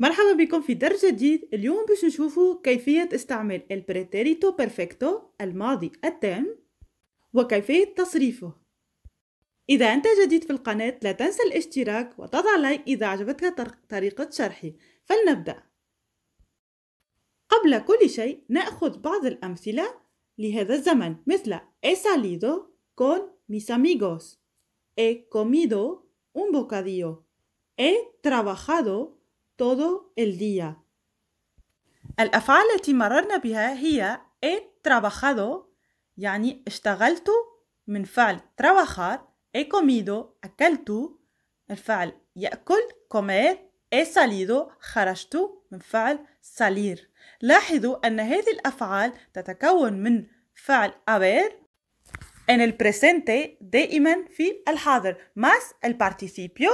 مرحبا بكم في درس جديد اليوم باش نشوفوا كيفية استعمال البريتيريتو بيرفكتو الماضي التام وكيفية تصريفه إذا أنت جديد في القناة لا تنسى الاشتراك وتضع لايك إذا عجبتك طريقة شرحي فلنبدأ قبل كل شيء نأخذ بعض الأمثلة لهذا الزمن مثل he salido con mis amigos he comido un bocadillo he trabajado todo el día. الأفعال التي مررنا بها هي he trabajado يعني اشتغلت من فعل trabajar he comido أكلت الفعل يأكل comer he salido خرجت من فعل salir لاحظوا أن هذه الأفعال تتكون من فعل haber en el presente دائما في الحاضر más el participio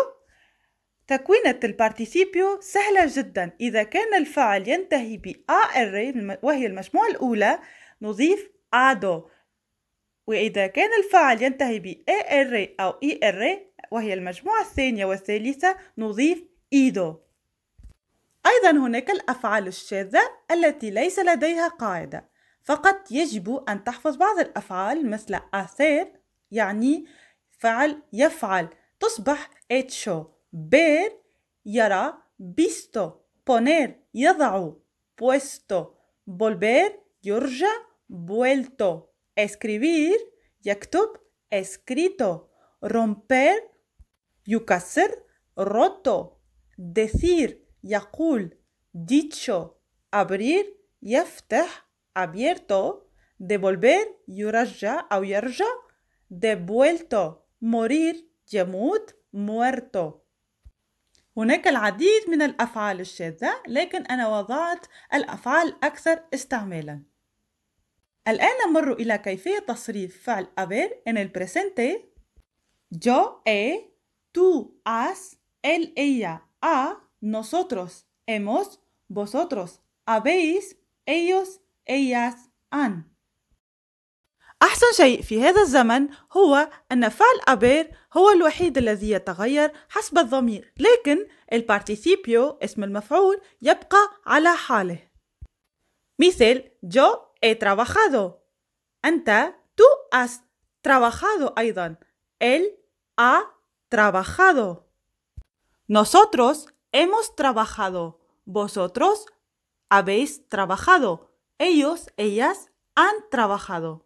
تكوينة البارتيسيبيو سهلة جدا إذا كان الفعل ينتهي ب AR وهي المجموعة الأولى نضيف ADO وإذا كان الفعل ينتهي ب AR أو ER وهي المجموعة الثانية والثالثة نضيف إيدو e أيضا هناك الأفعال الشاذة التي ليس لديها قاعدة فقط يجب أن تحفظ بعض الأفعال مثل أثير يعني فعل يفعل تصبح اتشو ver, yara, visto, poner, yadau, puesto, volver, yurja, vuelto, escribir, yaktub, escrito, romper, yukaser, roto, decir, yakul, dicho, abrir, yaftah, abierto, devolver, yuraja, auyarja, devuelto, morir, yamut, muerto. هناك العديد من الأفعال الشاذة لكن أنا وضعت الأفعال أكثر استعمالا الآن نمر إلى كيفية تصريف فعل haber en البرسنتي presente yo he tú has él ella ha nosotros hemos vosotros habéis ellos ellas han أحسن شيء في هذا es هو أن فعل haber هو الوحيد الذي يتغير حسب الضمير el البارتيسيبيو اسم المفعول يبقى على حاله مثل yo he trabajado anta, tú has trabajado أيضا él ha trabajado nosotros hemos trabajado vosotros habéis trabajado ellos ellas han trabajado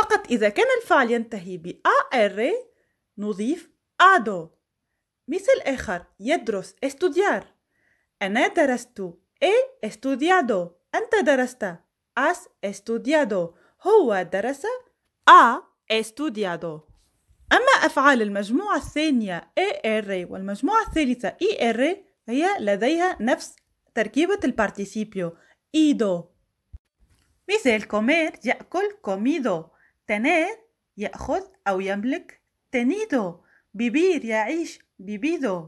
فقط إذا كان الفعل ينتهي ب AR نضيف ADO مثل آخر يدرس estudiar أنا درست إي استوديادو أنت درست أس estudiado هو درس أ استوديادو أما أفعال المجموعة الثانية إر والمجموعة الثالثة إر e هي لديها نفس تركيبة البارتيسيبيو إيدو مثل comer يأكل comido tener يأخذ أو يملك تنيدو بيبير يعيش بيبيدو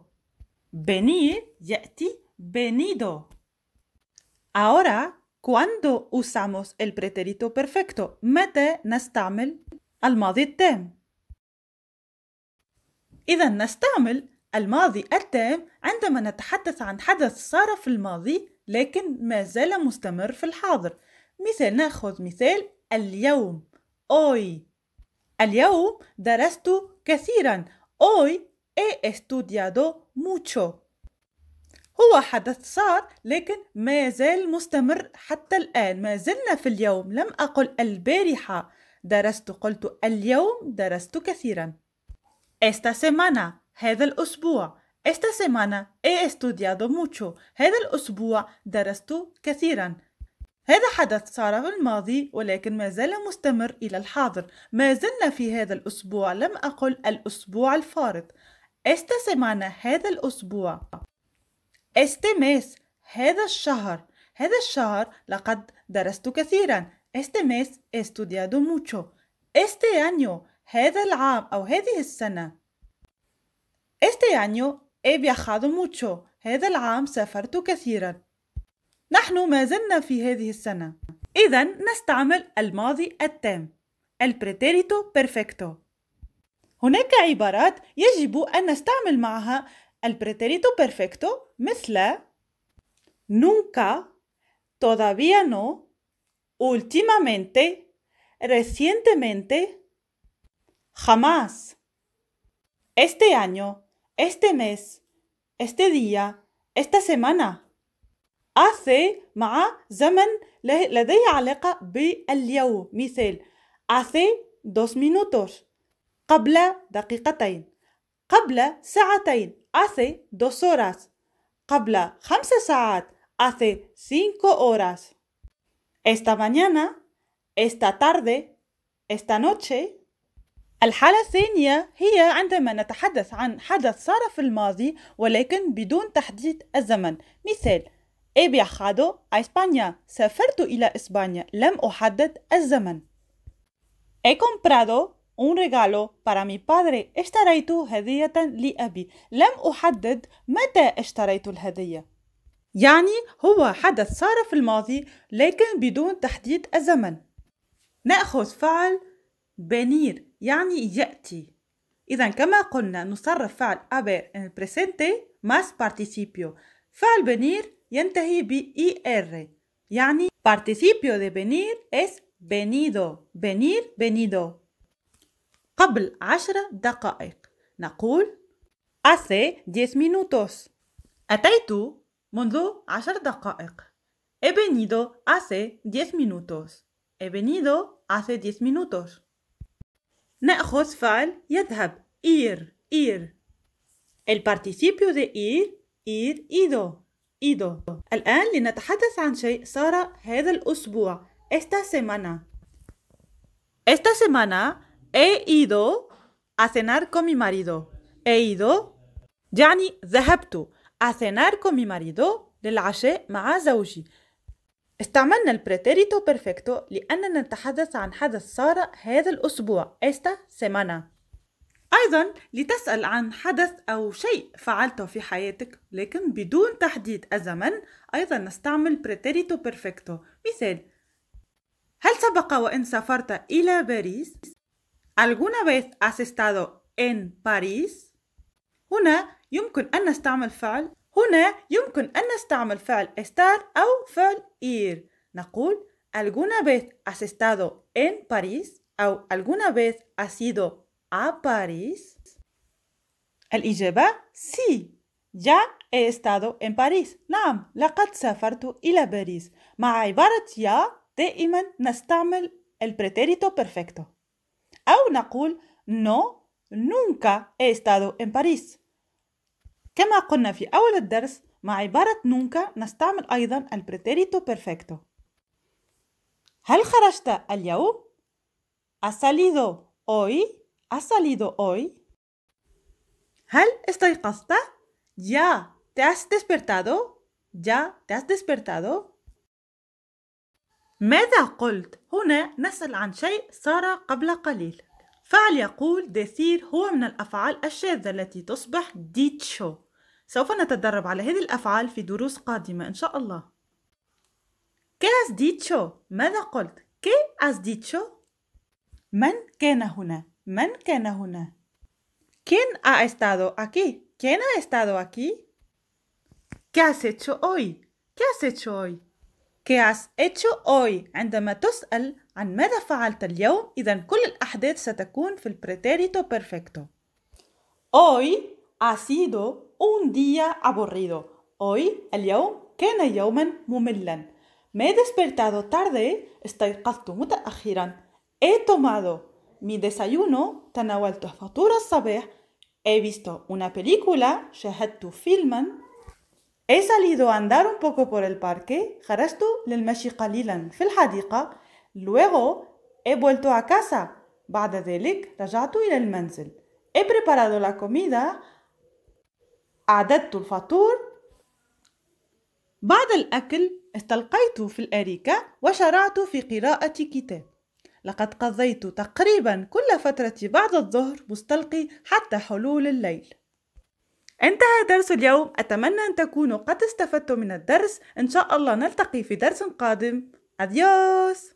بنير يأتي بنيدو Ahora, ¿cuándo usamos el pretérito perfecto? متى نستعمل الماضي التام؟ إذا نستعمل الماضي التام عندما نتحدث عن حدث صار في الماضي لكن ما زال مستمر في الحاضر مثال ناخذ مثال اليوم hoy. اليوم درست كثيرا. Hoy he estudiado mucho. هو حدث صار لكن ما زال مستمر حتى الآن ما زلنا في اليوم لم أقل البارحة درست قلت اليوم درست كثيرا esta semana هذا الأسبوع esta semana he estudiado mucho هذا الأسبوع درست كثيرا هذا حدث صار في الماضي ولكن ما زال مستمر إلى الحاضر ما زلنا في هذا الأسبوع لم أقل الأسبوع الفارط استسمعنا هذا الأسبوع استمس هذا الشهر هذا الشهر لقد درست كثيرا استمس estudiado mucho este año هذا العام أو هذه السنة este año he viajado mucho هذا العام سافرت كثيرا نحن ما زلنا في هذه السنة إذا نستعمل الماضي التام البريتيريتو بيرفكتو هناك عبارات يجب أن نستعمل معها البريتيريتو بيرفكتو مثل nunca, todavía no, últimamente, recientemente, jamás, este año, este mes, este día, esta semana. أسي مع زمن لديه علاقة باليوم مثال أسي دوس minutos قبل دقيقتين قبل ساعتين أسي دوس أوراس قبل خمس ساعات أسي سينكو أوراس إستا مانيانا إستا تاردي إستا نوتشي الحالة الثانية هي عندما نتحدث عن حدث صار في الماضي ولكن بدون تحديد الزمن مثال He viajado a España. سافرت إلى إسبانيا. لم أحدد الزمن. He comprado un regalo para mi padre. اشتريت هدية لأبي. لم أحدد متى اشتريت الهدية. يعني هو حدث صار في الماضي لكن بدون تحديد الزمن. نأخذ فعل بنير يعني يأتي. إذا كما قلنا نصرف فعل haber en presente más participio. فعل بنير y ir, Yani participio de venir es venido venir venido قبل عشر دقائق نقول hace 10 minutos أتيت منذ عشر دقائق he venido hace 10 minutos he venido hace 10 minutos نأخذ فعل يذهب ir ir el participio de ir ir ido إيدو الآن لنتحدث عن شيء صار هذا الأسبوع esta semana Esta semana he ido a cenar con mi marido he ido يعني ذهبت a cenar con mi marido للعشاء مع زوجي استعملنا البريتيريتو بيرفكتو لأننا نتحدث عن حدث صار هذا الأسبوع esta semana أيضا لتسأل عن حدث أو شيء فعلته في حياتك لكن بدون تحديد الزمن أيضا نستعمل pretérito perfecto مثال هل سبق وإن سافرت إلى باريس؟ ¿Alguna vez has estado en París؟ هنا يمكن أن نستعمل فعل هنا يمكن أن نستعمل فعل estar أو فعل ir نقول ¿Alguna vez has estado en París؟ أو ¿Alguna vez has ido a París? El Ijeba, sí. Ya he estado en París. Nam, la katsafartu y la beris. Maaibarat ya de iman el pretérito perfecto. O nacul no, nunca he estado en París. Kema konafi con ders, maaibarat nunca nastamel aidan el pretérito perfecto. ¿Hal kharashta al ¿Ha salido hoy? ¿Has salido hoy? ¿Hal استيقظت؟ ¿Ya te has despertado? ¿Ya te has despertado? ماذا قلت؟ هنا نسأل عن شيء صار قبل قليل فعل يقول دثير هو من الأفعال الشاذة التي تصبح ديتشو سوف نتدرب على هذه الأفعال في دروس قادمة إن شاء الله ¿Qué has dicho? ماذا قلت؟ ¿Qué has dicho? من كان هنا؟ ¿Quién ha estado aquí? ¿Quién ha estado aquí? ¿Qué has hecho hoy? ¿Qué has hecho hoy? ¿Qué has hecho hoy? pretérito perfecto. Hoy ha sido un día aburrido. Hoy اليوم كان يوما مملا. Me he despertado tarde. He tomado mi desayuno تناولت فطور الصباح he visto una película شاهدت فيلما he salido a andar un poco por el parque خرجت للمشي قليلا في الحديقة luego he vuelto a casa بعد ذلك رجعت إلى المنزل he preparado la comida أعددت الفطور بعد الأكل استلقيت في الأريكة وشرعت في قراءة كتاب لقد قضيت تقريبا كل فترة بعد الظهر مستلقي حتى حلول الليل انتهى درس اليوم أتمنى أن تكونوا قد استفدتم من الدرس إن شاء الله نلتقي في درس قادم أديوس